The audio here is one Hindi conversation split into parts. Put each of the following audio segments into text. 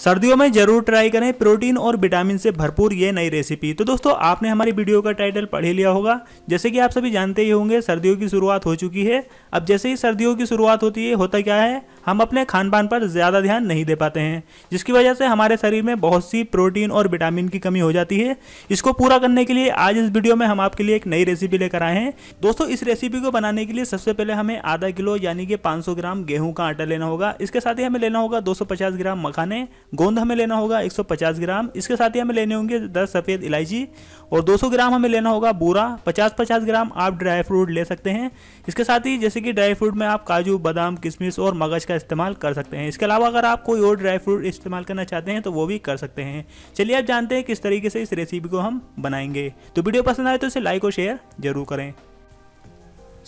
सर्दियों में जरूर ट्राई करें प्रोटीन और विटामिन से भरपूर ये नई रेसिपी तो दोस्तों आपने हमारी वीडियो का टाइटल पढ़ ही लिया होगा जैसे कि आप सभी जानते ही होंगे सर्दियों की शुरुआत हो चुकी है अब जैसे ही सर्दियों की शुरुआत होती है होता क्या है हम अपने खान पान पर ज़्यादा ध्यान नहीं दे पाते हैं जिसकी वजह से हमारे शरीर में बहुत सी प्रोटीन और विटामिन की कमी हो जाती है इसको पूरा करने के लिए आज इस वीडियो में हम आपके लिए एक नई रेसिपी लेकर आए हैं दोस्तों इस रेसिपी को बनाने के लिए सबसे पहले हमें आधा किलो यानी कि 500 ग्राम गेहूं का आटा लेना होगा इसके साथ ही हमें लेना होगा 250 ग्राम मखाने गोंद हमें लेना होगा 150 ग्राम इसके साथ ही हमें लेने होंगे 10 सफ़ेद इलायची और 200 ग्राम हमें लेना होगा बूरा 50-50 ग्राम आप ड्राई फ्रूट ले सकते हैं इसके साथ ही जैसे कि ड्राई फ्रूट में आप काजू बादाम किशमिश और मगज का इस्तेमाल कर सकते हैं इसके अलावा अगर आप कोई और ड्राई फ्रूट इस्तेमाल करना चाहते हैं तो वो भी कर सकते हैं चलिए आप जानते हैं किस तरीके से इस रेसिपी को हम बनाएंगे तो वीडियो पसंद आए तो इसे लाइक और शेयर जरूर करें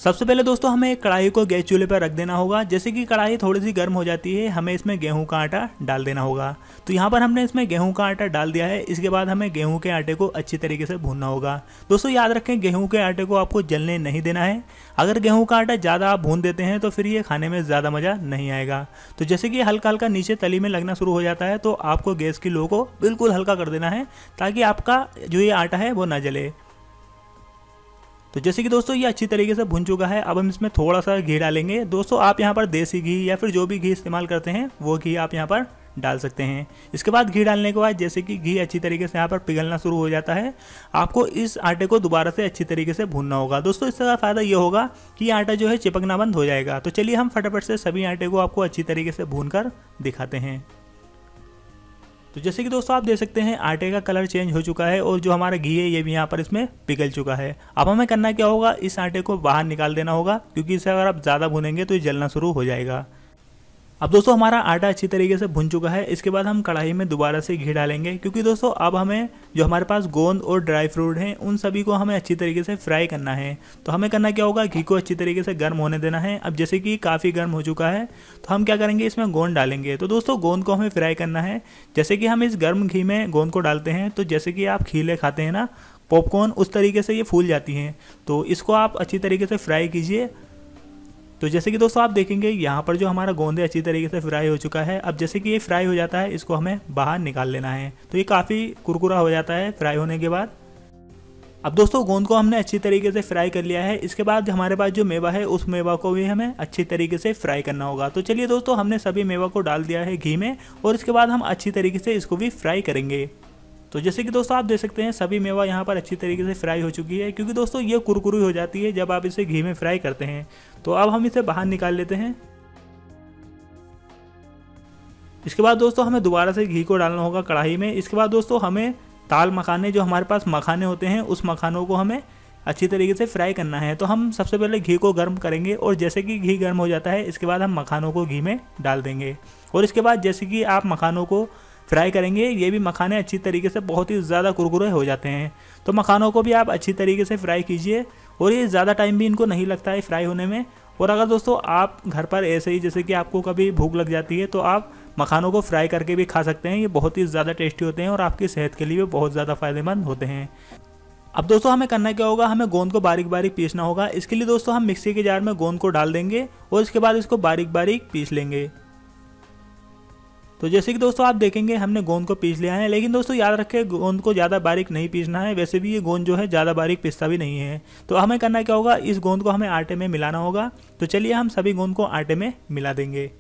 सबसे पहले दोस्तों हमें एक कढ़ाई को गैस चूल्हे पर रख देना होगा जैसे कि कढ़ाई थोड़ी सी गर्म हो जाती है हमें इसमें गेहूं का आटा डाल देना होगा तो यहाँ पर हमने इसमें गेहूं का आटा डाल दिया है इसके बाद हमें गेहूं के आटे को अच्छी तरीके से भूनना होगा दोस्तों याद रखें गेहूँ के आटे को आपको जलने नहीं देना है अगर गेहूँ का आटा ज़्यादा आप भून देते हैं तो फिर ये खाने में ज़्यादा मज़ा नहीं आएगा तो जैसे कि हल्का हल्का नीचे तली में लगना शुरू हो जाता है तो आपको गैस की लो को बिल्कुल हल्का कर देना है ताकि आपका जो ये आटा है वो ना जले तो जैसे कि दोस्तों ये अच्छी तरीके से भुन चुका है अब हम इसमें थोड़ा सा घी डालेंगे दोस्तों आप यहाँ पर देसी घी या फिर जो भी घी इस्तेमाल करते हैं वो घी आप यहाँ पर डाल सकते हैं इसके बाद घी डालने के बाद जैसे कि घी अच्छी तरीके से यहाँ पर पिघलना शुरू हो जाता है आपको इस आटे को दोबारा से अच्छी तरीके से भूनना होगा दोस्तों इसका फ़ायदा ये होगा कि आटा जो है चिपकना बंद हो जाएगा तो चलिए हम फटाफट से सभी आटे को आपको अच्छी तरीके से भून कर दिखाते हैं तो जैसे कि दोस्तों आप देख सकते हैं आटे का कलर चेंज हो चुका है और जो हमारा घी है ये भी यहाँ पर इसमें पिघल चुका है अब हमें करना क्या होगा इस आटे को बाहर निकाल देना होगा क्योंकि इसे अगर आप ज़्यादा भुनेंगे तो ये जलना शुरू हो जाएगा अब दोस्तों हमारा आटा अच्छी तरीके से भुन चुका है इसके बाद हम कढ़ाई में दोबारा से घी डालेंगे क्योंकि दोस्तों अब हमें जो हमारे पास गोंद और ड्राई फ्रूट हैं उन सभी को हमें अच्छी तरीके से फ्राई करना है तो हमें करना क्या होगा घी को अच्छी तरीके से गर्म होने देना है अब जैसे कि काफ़ी गर्म हो चुका है तो हम क्या करेंगे इसमें गोंद डालेंगे तो दोस्तों गोंद को हमें फ्राई करना है जैसे कि हम इस गर्म घी में गोंद को डालते हैं तो जैसे कि आप खीले खाते हैं ना पॉपकॉर्न उस तरीके से ये फूल जाती हैं तो इसको आप अच्छी तरीके से फ्राई कीजिए तो जैसे कि दोस्तों आप देखेंगे यहाँ पर जो हमारा गोंदे अच्छी तरीके से फ्राई हो चुका है अब जैसे कि ये फ्राई हो जाता है इसको हमें बाहर निकाल लेना है तो ये काफ़ी कुरकुरा हो जाता है फ्राई होने के बाद अब दोस्तों गोंद को हमने अच्छी तरीके से फ्राई कर लिया है इसके बाद हमारे पास जो मेवा है उस मेवा को भी हमें अच्छी तरीके से फ्राई करना होगा तो चलिए दोस्तों हमने सभी मेवा को डाल दिया है घी में और इसके बाद हम अच्छी तरीके से इसको भी फ्राई करेंगे तो जैसे कि दोस्तों आप देख सकते हैं सभी मेवा यहाँ पर अच्छी तरीके से फ्राई हो चुकी है क्योंकि दोस्तों ये कुरकुरी हो जाती है जब आप इसे घी में फ्राई करते हैं तो अब हम इसे बाहर निकाल लेते हैं इसके बाद दोस्तों हमें दोबारा से घी को डालना होगा कढ़ाई में इसके बाद दोस्तों हमें ताल मखाने जो हमारे पास मखाने होते हैं उस मखानों को हमें अच्छी तरीके से फ्राई करना है तो हम सबसे पहले घी को गर्म करेंगे और जैसे कि घी गर्म हो जाता है इसके बाद हम मखानों को घी में डाल देंगे और इसके बाद जैसे कि आप मखानों को फ्राई करेंगे ये भी मखाने अच्छी तरीके से बहुत ही ज़्यादा कुरकुरे हो जाते हैं तो मखानों को भी आप अच्छी तरीके से फ्राई कीजिए और ये ज़्यादा टाइम भी इनको नहीं लगता है फ्राई होने में और अगर दोस्तों आप घर पर ऐसे ही जैसे कि आपको कभी भूख लग जाती है तो आप मखानों को फ्राई करके भी खा सकते हैं ये बहुत ही ज़्यादा टेस्टी होते हैं और आपकी सेहत के लिए भी बहुत ज़्यादा फायदेमंद होते हैं अब दोस्तों हमें करना क्या होगा हमें गोंद को बारीक बारीक पीसना होगा इसके लिए दोस्तों हम मिक्सी के जार में गोंद को डाल देंगे और इसके बाद इसको बारीक बारीक पीस लेंगे तो जैसे कि दोस्तों आप देखेंगे हमने गोंद को पीस लिया है लेकिन दोस्तों याद रखें गोंद को ज़्यादा बारीक नहीं पीसना है वैसे भी ये गोंद जो है ज़्यादा बारीक पिसता भी नहीं है तो हमें करना क्या होगा इस गोंद को हमें आटे में मिलाना होगा तो चलिए हम सभी गोंद को आटे में मिला देंगे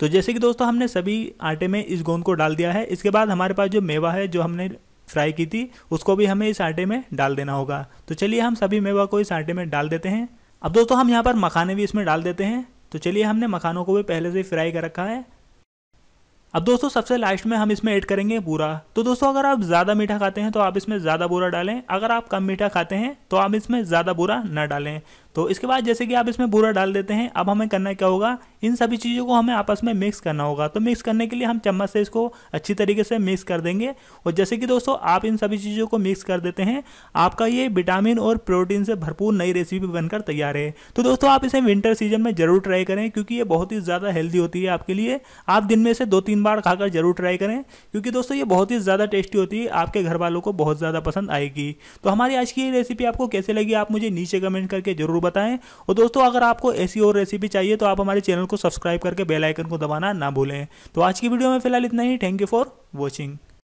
तो जैसे कि दोस्तों हमने सभी आटे में इस गोंद को डाल दिया है इसके बाद हमारे पास जो मेवा है जो हमने फ्राई की थी उसको भी हमें इस आटे में डाल देना होगा तो चलिए हम सभी मेवा को इस आटे में डाल देते हैं अब दोस्तों हम यहाँ पर मखाने भी इसमें डाल देते हैं तो चलिए हमने मखानों को भी पहले से फ्राई कर रखा है अब दोस्तों सबसे लास्ट में हम इसमें ऐड करेंगे बूरा तो दोस्तों अगर आप ज़्यादा मीठा खाते हैं तो आप इसमें ज़्यादा बूरा डालें अगर आप कम मीठा खाते हैं तो आप इसमें ज़्यादा बूरा ना डालें तो इसके बाद जैसे कि आप इसमें बूरा डाल देते हैं अब हमें करना क्या होगा इन सभी चीज़ों को हमें आपस में मिक्स करना होगा तो मिक्स करने के लिए हम चम्मच से इसको अच्छी तरीके से मिक्स कर देंगे और जैसे कि दोस्तों आप इन सभी चीज़ों को मिक्स कर देते हैं आपका ये विटामिन और प्रोटीन से भरपूर नई रेसिपी बनकर तैयार है तो दोस्तों आप इसे विंटर सीजन में ज़रूर ट्राई करें क्योंकि ये बहुत ही ज़्यादा हेल्दी होती है आपके लिए आप दिन में से दो तीन बार खाकर जरूर ट्राई करें क्योंकि दोस्तों ये बहुत ही ज़्यादा टेस्टी होती है आपके घर वालों को बहुत ज़्यादा पसंद आएगी तो हमारी आज की रेसिपी आपको कैसे लगी आप मुझे नीचे कमेंट करके जरूर बताएं और दोस्तों अगर आपको ऐसी और रेसिपी चाहिए तो आप हमारे चैनल को सब्सक्राइब करके बेलाइकन को दबाना ना भूलें तो आज की वीडियो में फिलहाल इतना ही थैंक यू फॉर वॉचिंग